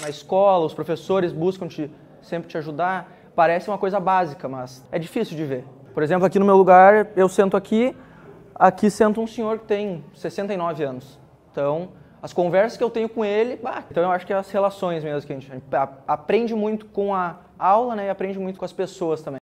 na escola, os professores buscam te, sempre te ajudar. Parece uma coisa básica, mas é difícil de ver. Por exemplo, aqui no meu lugar, eu sento aqui, aqui senta um senhor que tem 69 anos. Então, as conversas que eu tenho com ele, bah, então eu acho que é as relações mesmo que a gente aprende muito com a aula, né, e aprende muito com as pessoas também.